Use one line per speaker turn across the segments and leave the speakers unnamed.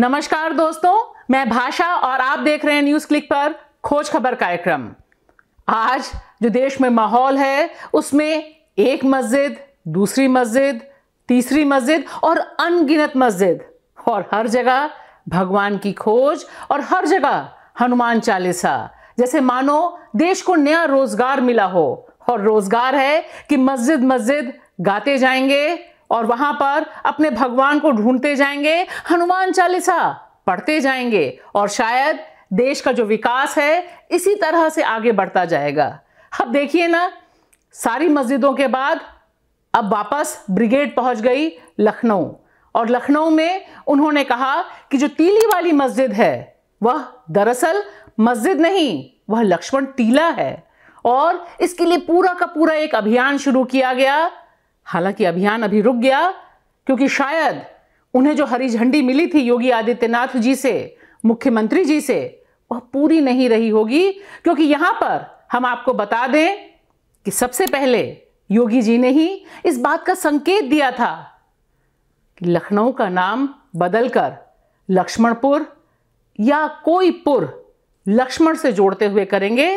नमस्कार दोस्तों मैं भाषा और आप देख रहे हैं न्यूज क्लिक पर खोज खबर कार्यक्रम आज जो देश में माहौल है उसमें एक मस्जिद दूसरी मस्जिद तीसरी मस्जिद और अनगिनत मस्जिद और हर जगह भगवान की खोज और हर जगह हनुमान चालीसा जैसे मानो देश को नया रोजगार मिला हो और रोजगार है कि मस्जिद मस्जिद गाते जाएंगे और वहां पर अपने भगवान को ढूंढते जाएंगे हनुमान चालीसा पढ़ते जाएंगे और शायद देश का जो विकास है इसी तरह से आगे बढ़ता जाएगा अब देखिए ना सारी मस्जिदों के बाद अब वापस ब्रिगेड पहुंच गई लखनऊ और लखनऊ में उन्होंने कहा कि जो तीली वाली मस्जिद है वह दरअसल मस्जिद नहीं वह लक्ष्मण टीला है और इसके लिए पूरा का पूरा एक अभियान शुरू किया गया हालांकि अभियान अभी रुक गया क्योंकि शायद उन्हें जो हरी झंडी मिली थी योगी आदित्यनाथ जी से मुख्यमंत्री जी से वह पूरी नहीं रही होगी क्योंकि यहां पर हम आपको बता दें कि सबसे पहले योगी जी ने ही इस बात का संकेत दिया था कि लखनऊ का नाम बदलकर लक्ष्मणपुर या कोई पुर लक्ष्मण से जोड़ते हुए करेंगे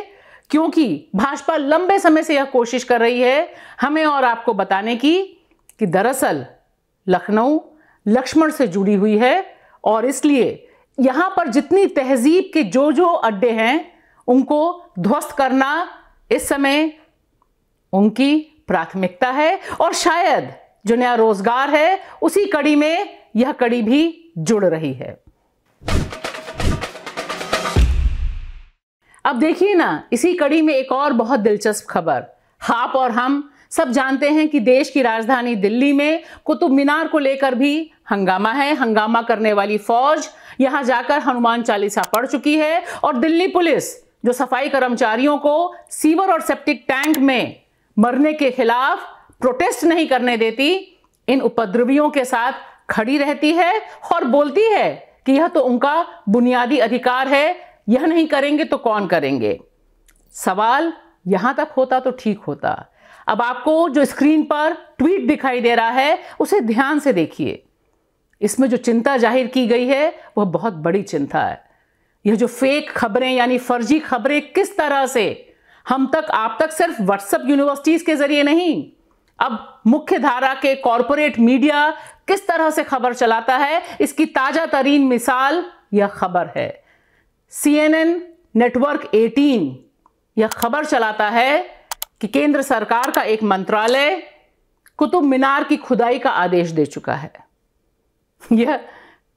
क्योंकि भाजपा लंबे समय से यह कोशिश कर रही है हमें और आपको बताने की कि दरअसल लखनऊ लक्ष्मण से जुड़ी हुई है और इसलिए यहां पर जितनी तहजीब के जो जो अड्डे हैं उनको ध्वस्त करना इस समय उनकी प्राथमिकता है और शायद जो नया रोजगार है उसी कड़ी में यह कड़ी भी जुड़ रही है अब देखिए ना इसी कड़ी में एक और बहुत दिलचस्प खबर आप और हम सब जानते हैं कि देश की राजधानी दिल्ली में कुतुब मीनार को लेकर भी हंगामा है हंगामा करने वाली फौज यहां जाकर हनुमान चालीसा पढ़ चुकी है और दिल्ली पुलिस जो सफाई कर्मचारियों को सीवर और सेप्टिक टैंक में मरने के खिलाफ प्रोटेस्ट नहीं करने देती इन उपद्रवियों के साथ खड़ी रहती है और बोलती है कि यह तो उनका बुनियादी अधिकार है यह नहीं करेंगे तो कौन करेंगे सवाल यहां तक होता तो ठीक होता अब आपको जो स्क्रीन पर ट्वीट दिखाई दे रहा है उसे ध्यान से देखिए इसमें जो चिंता जाहिर की गई है वह बहुत बड़ी चिंता है यह जो फेक खबरें यानी फर्जी खबरें किस तरह से हम तक आप तक सिर्फ व्हाट्सएप यूनिवर्सिटीज के जरिए नहीं अब मुख्य धारा के कॉरपोरेट मीडिया किस तरह से खबर चलाता है इसकी ताजा तरीन मिसाल यह खबर है सी नेटवर्क 18 यह खबर चलाता है कि केंद्र सरकार का एक मंत्रालय कुतुब मीनार की खुदाई का आदेश दे चुका है यह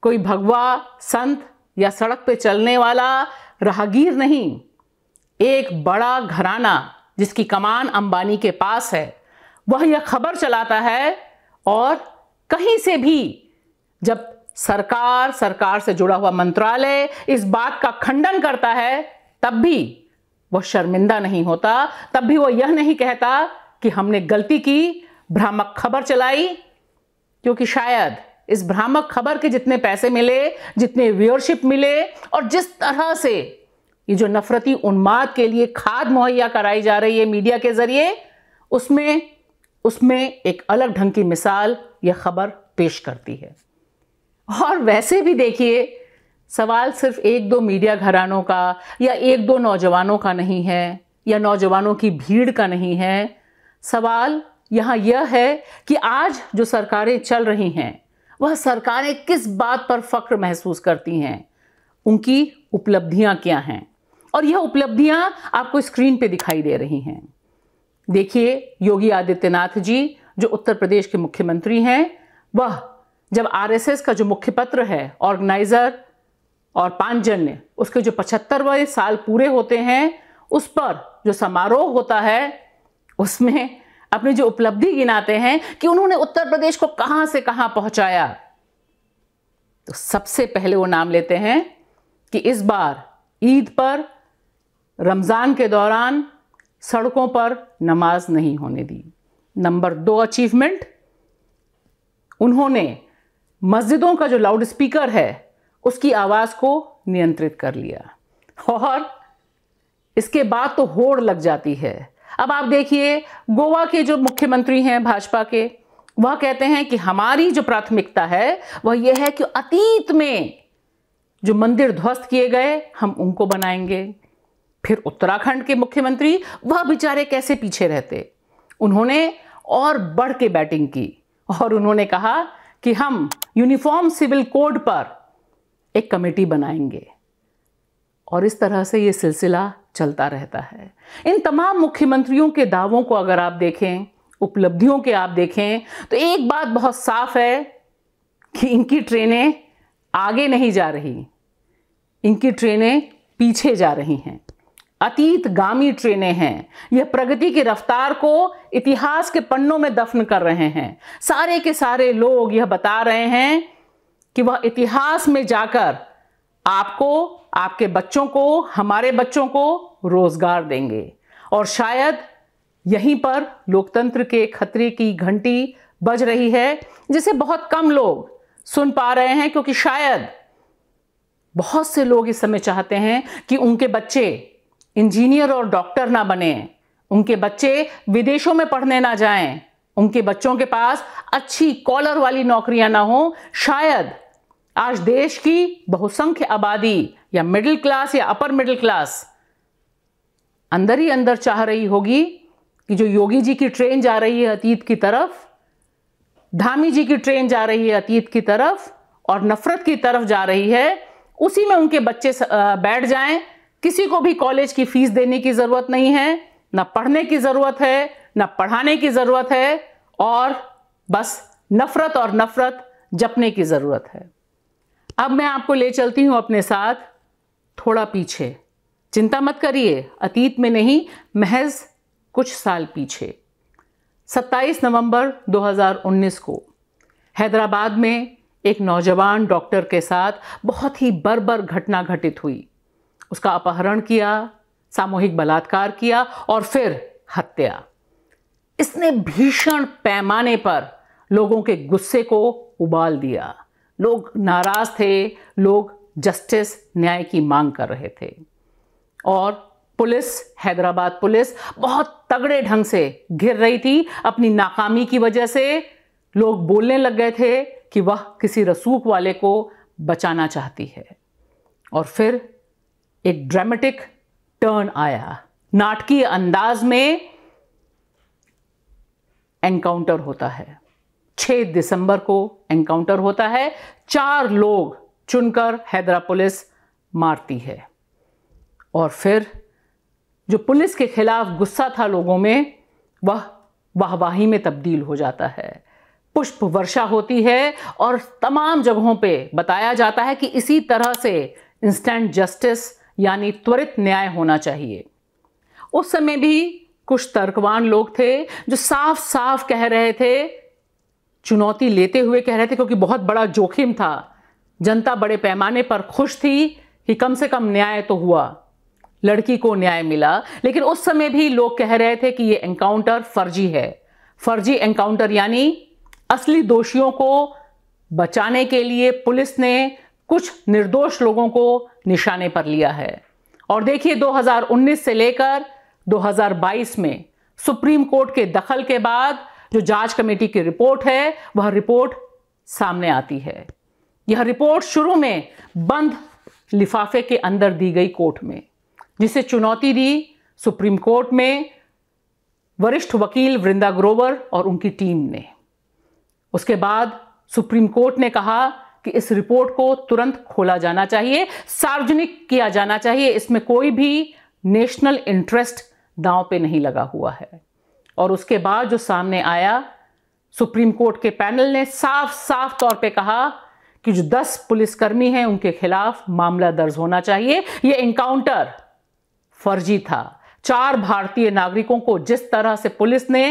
कोई भगवा संत या सड़क पे चलने वाला राहगीर नहीं एक बड़ा घराना जिसकी कमान अंबानी के पास है वह यह खबर चलाता है और कहीं से भी जब सरकार सरकार से जुड़ा हुआ मंत्रालय इस बात का खंडन करता है तब भी वह शर्मिंदा नहीं होता तब भी वह यह नहीं कहता कि हमने गलती की भ्रामक खबर चलाई क्योंकि शायद इस भ्रामक खबर के जितने पैसे मिले जितने व्यूअरशिप मिले और जिस तरह से ये जो नफरती उन्माद के लिए खाद मुहैया कराई जा रही है मीडिया के जरिए उसमें उसमें एक अलग ढंग की मिसाल यह खबर पेश करती है और वैसे भी देखिए सवाल सिर्फ एक दो मीडिया घरानों का या एक दो नौजवानों का नहीं है या नौजवानों की भीड़ का नहीं है सवाल यहाँ यह है कि आज जो सरकारें चल रही हैं वह सरकारें किस बात पर फ़ख्र महसूस करती हैं उनकी उपलब्धियाँ क्या हैं और यह उपलब्धियाँ आपको स्क्रीन पे दिखाई दे रही हैं देखिए योगी आदित्यनाथ जी जो उत्तर प्रदेश के मुख्यमंत्री हैं वह जब आरएसएस का जो मुख्य पत्र है ऑर्गेनाइजर और पांचजन्य उसके जो पचहत्तरवें साल पूरे होते हैं उस पर जो समारोह होता है उसमें अपनी जो उपलब्धि गिनाते हैं कि उन्होंने उत्तर प्रदेश को कहां से कहां पहुंचाया तो सबसे पहले वो नाम लेते हैं कि इस बार ईद पर रमज़ान के दौरान सड़कों पर नमाज नहीं होने दी नंबर दो अचीवमेंट उन्होंने मस्जिदों का जो लाउड स्पीकर है उसकी आवाज़ को नियंत्रित कर लिया और इसके बाद तो होड़ लग जाती है अब आप देखिए गोवा के जो मुख्यमंत्री हैं भाजपा के वह कहते हैं कि हमारी जो प्राथमिकता है वह यह है कि अतीत में जो मंदिर ध्वस्त किए गए हम उनको बनाएंगे फिर उत्तराखंड के मुख्यमंत्री वह बेचारे कैसे पीछे रहते उन्होंने और बढ़ के बैटिंग की और उन्होंने कहा कि हम यूनिफॉर्म सिविल कोड पर एक कमेटी बनाएंगे और इस तरह से ये सिलसिला चलता रहता है इन तमाम मुख्यमंत्रियों के दावों को अगर आप देखें उपलब्धियों के आप देखें तो एक बात बहुत साफ है कि इनकी ट्रेनें आगे नहीं जा रही इनकी ट्रेनें पीछे जा रही हैं अतीत गामी ट्रेनें हैं यह प्रगति की रफ्तार को इतिहास के पन्नों में दफन कर रहे हैं सारे के सारे लोग यह बता रहे हैं कि वह इतिहास में जाकर आपको आपके बच्चों को हमारे बच्चों को रोजगार देंगे और शायद यहीं पर लोकतंत्र के खतरे की घंटी बज रही है जिसे बहुत कम लोग सुन पा रहे हैं क्योंकि शायद बहुत से लोग इस समय चाहते हैं कि उनके बच्चे इंजीनियर और डॉक्टर ना बने उनके बच्चे विदेशों में पढ़ने ना जाएं, उनके बच्चों के पास अच्छी कॉलर वाली नौकरियां ना हो शायद आज देश की बहुसंख्य आबादी या मिडिल क्लास या अपर मिडिल क्लास अंदर ही अंदर चाह रही होगी कि जो योगी जी की ट्रेन जा रही है अतीत की तरफ धामी जी की ट्रेन जा रही है अतीत की तरफ और नफरत की तरफ जा रही है उसी में उनके बच्चे बैठ जाएं किसी को भी कॉलेज की फीस देने की जरूरत नहीं है ना पढ़ने की जरूरत है ना पढ़ाने की जरूरत है और बस नफरत और नफरत जपने की जरूरत है अब मैं आपको ले चलती हूं अपने साथ थोड़ा पीछे चिंता मत करिए अतीत में नहीं महज कुछ साल पीछे 27 नवंबर 2019 को हैदराबाद में एक नौजवान डॉक्टर के साथ बहुत ही बर्बर घटना घटित हुई उसका अपहरण किया सामूहिक बलात्कार किया और फिर हत्या इसने भीषण पैमाने पर लोगों के गुस्से को उबाल दिया लोग नाराज थे लोग जस्टिस न्याय की मांग कर रहे थे और पुलिस हैदराबाद पुलिस बहुत तगड़े ढंग से घिर रही थी अपनी नाकामी की वजह से लोग बोलने लग गए थे कि वह किसी रसूख वाले को बचाना चाहती है और फिर एक ड्रामेटिक टर्न आया नाटकीय अंदाज में एनकाउंटर होता है 6 दिसंबर को एनकाउंटर होता है चार लोग चुनकर हैदरा पुलिस मारती है और फिर जो पुलिस के खिलाफ गुस्सा था लोगों में वह वाहवाही में तब्दील हो जाता है पुष्प वर्षा होती है और तमाम जगहों पे बताया जाता है कि इसी तरह से इंस्टेंट जस्टिस यानी त्वरित न्याय होना चाहिए उस समय भी कुछ तर्कवान लोग थे जो साफ साफ कह रहे थे चुनौती लेते हुए कह रहे थे क्योंकि बहुत बड़ा जोखिम था जनता बड़े पैमाने पर खुश थी कि कम से कम न्याय तो हुआ लड़की को न्याय मिला लेकिन उस समय भी लोग कह रहे थे कि ये एनकाउंटर फर्जी है फर्जी एनकाउंटर यानी असली दोषियों को बचाने के लिए पुलिस ने कुछ निर्दोष लोगों को निशाने पर लिया है और देखिए 2019 से लेकर 2022 में सुप्रीम कोर्ट के दखल के बाद जो जांच कमेटी की रिपोर्ट है वह रिपोर्ट सामने आती है यह रिपोर्ट शुरू में बंद लिफाफे के अंदर दी गई कोर्ट में जिसे चुनौती दी सुप्रीम कोर्ट में वरिष्ठ वकील वृंदा ग्रोवर और उनकी टीम ने उसके बाद सुप्रीम कोर्ट ने कहा कि इस रिपोर्ट को तुरंत खोला जाना चाहिए सार्वजनिक किया जाना चाहिए इसमें कोई भी नेशनल इंटरेस्ट दांव पे नहीं लगा हुआ है और उसके बाद जो सामने आया सुप्रीम कोर्ट के पैनल ने साफ साफ तौर पे कहा कि जो दस पुलिसकर्मी हैं उनके खिलाफ मामला दर्ज होना चाहिए ये इंकाउंटर फर्जी था चार भारतीय नागरिकों को जिस तरह से पुलिस ने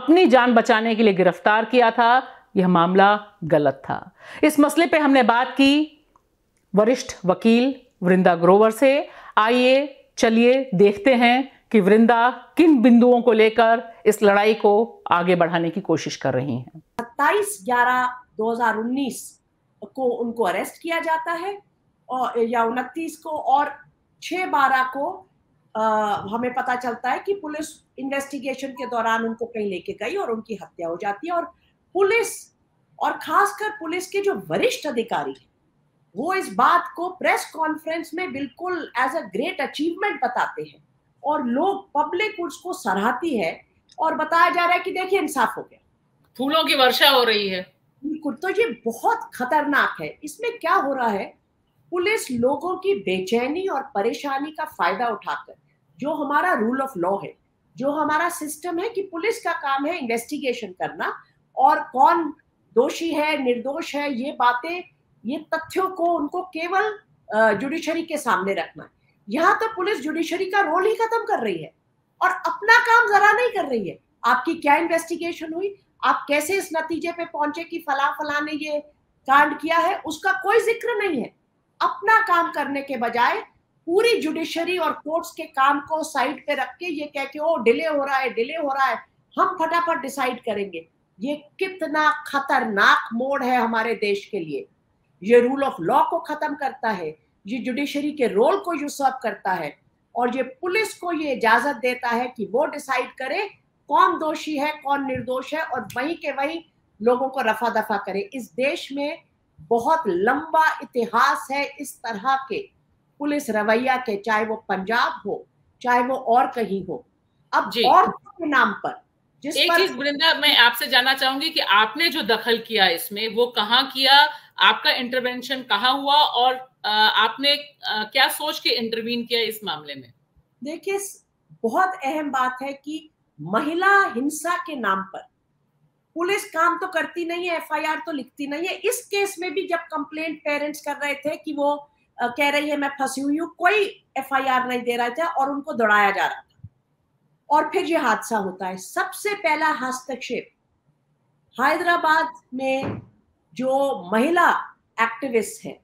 अपनी जान बचाने के लिए गिरफ्तार किया था यह मामला गलत था इस मसले पे हमने बात की वरिष्ठ वकील वृंदा ग्रोवर से आइए चलिए देखते हैं कि वृंदा किन बिंदुओं को लेकर इस लड़ाई को आगे बढ़ाने की कोशिश कर रही हैं।
सत्ताईस ग्यारह 2019 को उनको अरेस्ट किया जाता है और या उनतीस को और छह बारह को आ, हमें पता चलता है कि पुलिस इन्वेस्टिगेशन के दौरान उनको कहीं लेके गई और उनकी हत्या हो जाती है और पुलिस और खासकर पुलिस के जो वरिष्ठ अधिकारी हैं वो इस बात को प्रेस कॉन्फ्रेंस में बिल्कुल एज अ ग्रेट अचीवमेंट बताते हैं और लोग पब्लिक उसको सराहती है और बताया जा रहा है कि देखिए इंसाफ हो गया फूलों की वर्षा हो रही है बिल्कुल तो ये बहुत खतरनाक है इसमें क्या हो रहा है पुलिस लोगों की बेचैनी और परेशानी का फायदा उठाकर जो हमारा रूल ऑफ लॉ है जो हमारा सिस्टम है कि पुलिस का काम है इन्वेस्टिगेशन करना और कौन दोषी है निर्दोष है ये बातें ये तथ्यों को उनको केवल जुडिशरी के सामने रखना है यहाँ तो पुलिस जुडिशरी का रोल ही खत्म कर रही है और अपना काम जरा नहीं कर रही है आपकी क्या इन्वेस्टिगेशन हुई आप कैसे इस नतीजे पे पहुंचे कि फला फला ने ये कांड किया है उसका कोई जिक्र नहीं है अपना काम करने के बजाय पूरी जुडिशरी और कोर्ट्स के काम को साइड पे रख के ये कह के ओ डिले हो रहा है डिले हो रहा है हम फटाफट डिसाइड करेंगे ये कितना खतरनाक मोड़ है हमारे देश के लिए ये रूल ऑफ लॉ को खत्म करता है ये जुडिशरी के रोल को यूसअप करता है और ये पुलिस को ये इजाजत देता है कि वो डिसाइड करे कौन दोषी है कौन निर्दोष है और वहीं के वहीं लोगों को रफा दफा करे इस देश में बहुत लंबा इतिहास है इस तरह के पुलिस रवैया के चाहे वो पंजाब हो चाहे वो और कहीं हो अब और के नाम पर एक चीज
वृंदा मैं आपसे जानना चाहूंगी कि आपने जो दखल किया इसमें वो कहाँ किया आपका इंटरवेंशन कहाँ हुआ और आपने क्या सोच के इंटरवीन किया इस मामले में
देखिए बहुत अहम बात है कि महिला हिंसा के नाम पर पुलिस काम तो करती नहीं है एफआईआर तो लिखती नहीं है इस केस में भी जब कंप्लेंट पेरेंट्स कर रहे थे कि वो कह रही है मैं फंसी हुई हूँ कोई एफआईआर नहीं दे रहा था और उनको दौड़ाया जा रहा और फिर ये हादसा होता है सबसे पहला हस्तक्षेप हैदराबाद में जो महिला एक्टिविस्ट है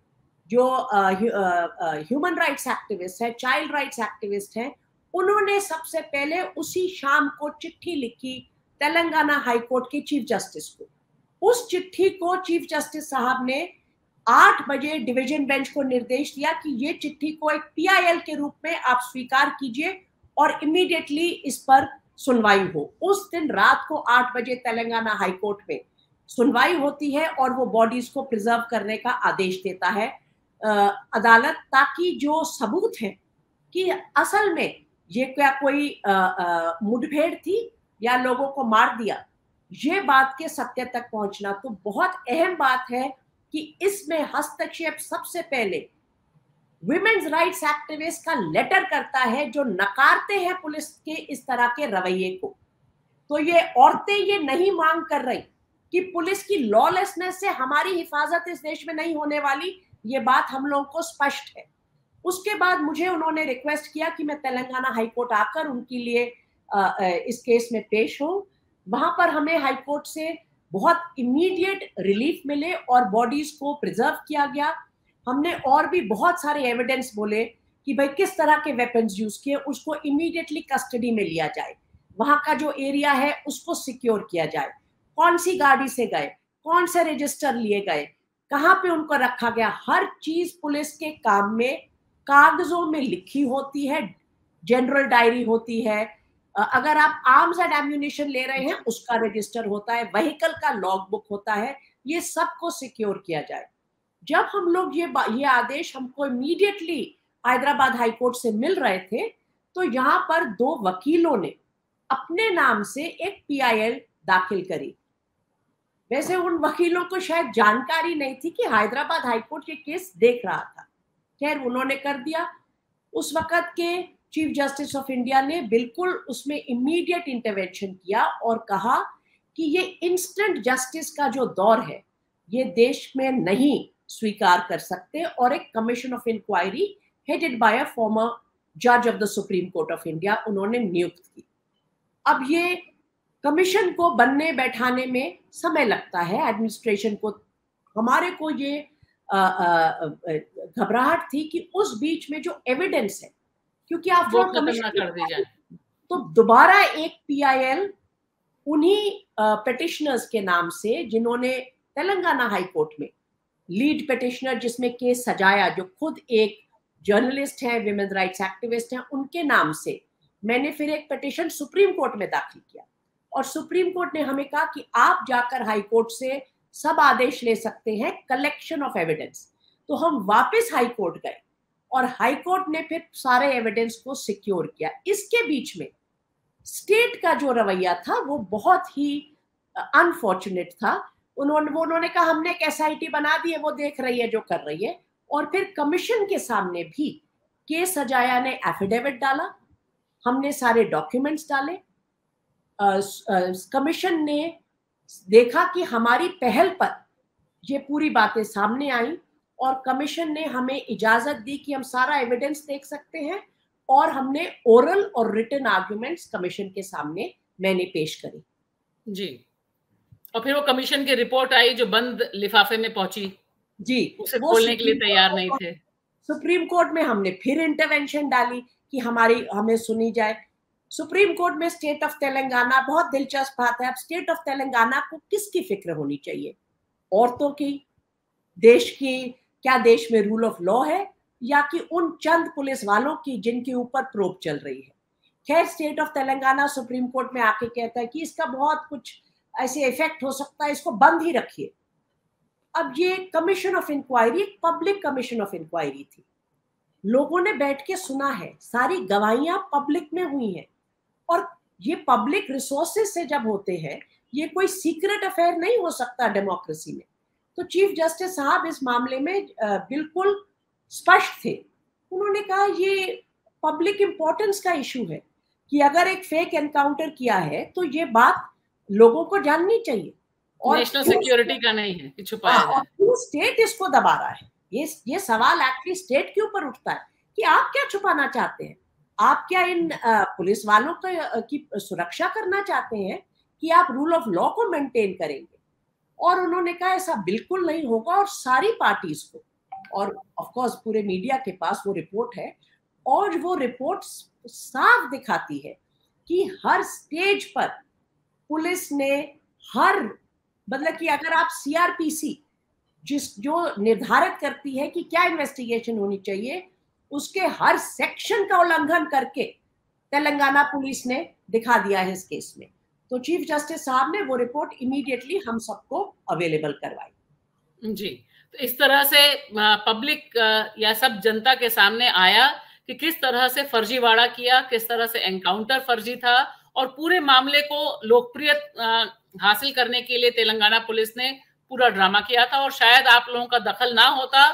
जो ह्यूमन राइट्स एक्टिविस्ट है चाइल्ड राइट्स एक्टिविस्ट है उन्होंने सबसे पहले उसी शाम को चिट्ठी लिखी तेलंगाना हाईकोर्ट के चीफ जस्टिस को उस चिट्ठी को चीफ जस्टिस साहब ने आठ बजे डिवीजन बेंच को निर्देश दिया कि ये चिट्ठी को एक पीआईएल के रूप में आप स्वीकार कीजिए और इमीडिएटली इस पर सुनवाई हो उस दिन रात को आठ बजे तेलंगाना हाईकोर्ट में सुनवाई होती है और वो बॉडीज को प्रिजर्व करने का आदेश देता है अदालत ताकि जो सबूत है कि असल में ये क्या कोई मुठभेड़ थी या लोगों को मार दिया ये बात के सत्य तक पहुंचना तो बहुत अहम बात है कि इसमें हस्तक्षेप सबसे पहले वुमेन्स राइट्स एक्टिविस्ट का लेटर करता है जो नकारते हैं पुलिस के इस तरह के रवैये को तो ये औरतें ये नहीं मांग कर रही कि पुलिस की लॉलेसनेस से हमारी हिफाजत इस देश में नहीं होने वाली ये बात हम लोगों को स्पष्ट है उसके बाद मुझे उन्होंने रिक्वेस्ट किया कि मैं तेलंगाना हाईकोर्ट आकर उनके लिए इस केस में पेश हूँ वहां पर हमें हाईकोर्ट से बहुत इमीडिएट रिलीफ मिले और बॉडीज को प्रिजर्व किया गया हमने और भी बहुत सारे एविडेंस बोले कि भाई किस तरह के वेपन्स यूज किए उसको इमीडिएटली कस्टडी में लिया जाए वहाँ का जो एरिया है उसको सिक्योर किया जाए कौन सी गाड़ी से गए कौन से रजिस्टर लिए गए कहाँ पे उनको रखा गया हर चीज पुलिस के काम में कागजों में लिखी होती है जनरल डायरी होती है अगर आप आर्म्स एंड एम्यूनेशन ले रहे हैं उसका रजिस्टर होता है व्हीकल का लॉग बुक होता है ये सबको सिक्योर किया जाए जब हम लोग ये ये आदेश हमको इमीडिएटली हैदराबाद हाईकोर्ट से मिल रहे थे तो यहाँ पर दो वकीलों ने अपने नाम से एक पीआईएल दाखिल करी वैसे उन वकीलों को शायद जानकारी नहीं थी कि हैदराबाद हाईकोर्ट ये केस देख रहा था खैर उन्होंने कर दिया उस वक्त के चीफ जस्टिस ऑफ इंडिया ने बिल्कुल उसमें इमीडिएट इंटरवेंशन किया और कहा कि ये इंस्टेंट जस्टिस का जो दौर है ये देश में नहीं स्वीकार कर सकते हैं और एक commission of inquiry headed by a former जज of the supreme court of India उन्होंने नियुक्त की अब ये कमीशन को बनने बैठाने में समय लगता है एडमिनिस्ट्रेशन को हमारे को ये घबराहट थी कि उस बीच में जो एविडेंस है क्योंकि आप वो कमीशन कर दीजिए तो दोबारा एक पीआईएल उन्हीं पिटिशनर्स के नाम से जिन्होंने तेलंगाना हाई कोर्ट में लीड पिटिशनर जिसमें केस सजाया जो खुद एक जर्नलिस्ट है विमेन राइट्स एक्टिविस्ट हैं उनके नाम से मैंने फिर एक पिटिशन सुप्रीम कोर्ट में दाखिल किया और सुप्रीम कोर्ट ने हमें कहा कि आप जाकर हाई कोर्ट से सब आदेश ले सकते हैं कलेक्शन ऑफ एविडेंस तो हम वापस हाई कोर्ट गए और हाई कोर्ट ने फिर सारे एविडेंस को सिक्योर किया इसके बीच में स्टेट का जो रवैया था वो बहुत ही अनफॉर्चुनेट uh, था उन्होंने वो उन्होंने कहा हमने एक एस बना दी है वो देख रही है जो कर रही है और फिर कमीशन के सामने भी के सजाया ने एफिडेविट डाला हमने सारे डॉक्यूमेंट्स डाले कमीशन ने देखा कि हमारी पहल पर ये पूरी बातें सामने आई और कमीशन ने हमें इजाजत दी कि हम सारा एविडेंस देख सकते हैं और हमने ओरल और रिटर्न आर्ग्यूमेंट्स कमीशन के सामने मैंने पेश करी जी
और फिर वो कमीशन की रिपोर्ट आई जो बंद लिफाफे में पहुंची जी उसे बोलने के लिए तैयार नहीं
थे सुप्रीम कोर्ट में हमने फिर इंटरवेंशन डाली कि हमारी हमें सुनी जाए सुप्रीम कोर्ट में स्टेट ऑफ तेलंगाना बहुत दिलचस्प बात है अब स्टेट ऑफ तेलंगाना को किसकी फिक्र होनी चाहिए औरतों की देश की क्या देश में रूल ऑफ लॉ है या कि उन चंद पुलिस वालों की जिनके ऊपर प्रोप चल रही है खैर state of Telangana supreme court में आके कहता है कि इसका बहुत कुछ ऐसे इफेक्ट हो सकता है इसको बंद ही रखिए अब ये commission of inquiry public commission of inquiry थी लोगों ने बैठ के सुना है सारी गवाहियां पब्लिक में हुई हैं और ये पब्लिक रिसोर्सेज से जब होते हैं ये कोई सीक्रेट अफेयर नहीं हो सकता डेमोक्रेसी में तो चीफ जस्टिस साहब इस मामले में बिल्कुल स्पष्ट थे उन्होंने कहा ये पब्लिक इम्पोर्टेंस का इशू है कि अगर एक फेक एनकाउंटर किया है तो ये बात लोगों को जाननी चाहिए और नेशनल सिक्योरिटी
का नहीं है छुपा है हाँ,
क्यों स्टेट इसको दबा रहा है ये ये सवाल एक्चुअली स्टेट के ऊपर उठता है कि आप क्या छुपाना चाहते हैं आप क्या इन पुलिस वालों के, की सुरक्षा करना चाहते हैं कि आप रूल ऑफ लॉ को मेंटेन करेंगे और उन्होंने कहा ऐसा बिल्कुल नहीं होगा और सारी पार्टीज को और ऑफ कोर्स पूरे मीडिया के पास वो रिपोर्ट है और वो रिपोर्ट साफ दिखाती है कि हर स्टेज पर पुलिस ने हर मतलब कि अगर आप सीआरपीसी जिस जो निर्धारित करती है कि क्या इन्वेस्टिगेशन होनी चाहिए उसके हर सेक्शन का उल्लंघन करके तेलंगाना पुलिस ने दिखा दिया है इस केस में तो चीफ जस्टिस साहब ने वो रिपोर्ट इमीडिएटली हम सबको अवेलेबल करवाई जी
तो इस तरह से पब्लिक या सब जनता के सामने आया कि किस तरह से फर्जीवाड़ा किया किस तरह से एनकाउंटर फर्जी था और पूरे मामले को लोकप्रिय हासिल करने के लिए तेलंगाना पुलिस ने पूरा ड्रामा किया था और शायद आप लोगों का दखल ना होता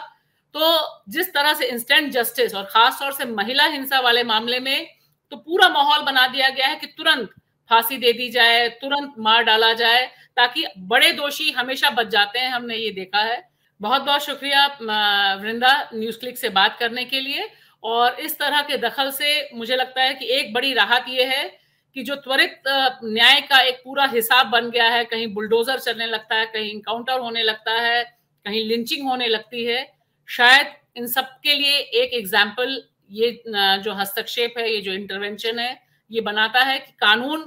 तो जिस तरह से इंस्टेंट जस्टिस और खास तौर से महिला हिंसा वाले मामले में तो पूरा माहौल बना दिया गया है कि तुरंत फांसी दे दी जाए तुरंत मार डाला जाए ताकि बड़े दोषी हमेशा बच जाते हैं हमने ये देखा है बहुत बहुत शुक्रिया वृंदा न्यूज क्लिक से बात करने के लिए और इस तरह के दखल से मुझे लगता है कि एक बड़ी राहत ये है कि जो त्वरित न्याय का एक पूरा हिसाब बन गया है कहीं बुलडोजर चलने लगता है कहीं इंकाउंटर होने लगता है कहीं लिंचिंग होने लगती है शायद इन सब के लिए एक एग्जाम्पल ये जो हस्तक्षेप है ये जो इंटरवेंशन है ये बनाता है कि कानून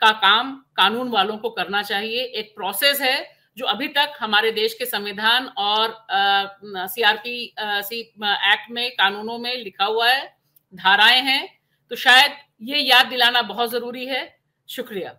का काम कानून वालों को करना चाहिए एक प्रोसेस है जो अभी तक हमारे देश के संविधान और सीआरपी सी एक्ट में कानूनों में लिखा हुआ है धाराएं हैं तो शायद ये याद दिलाना बहुत जरूरी है शुक्रिया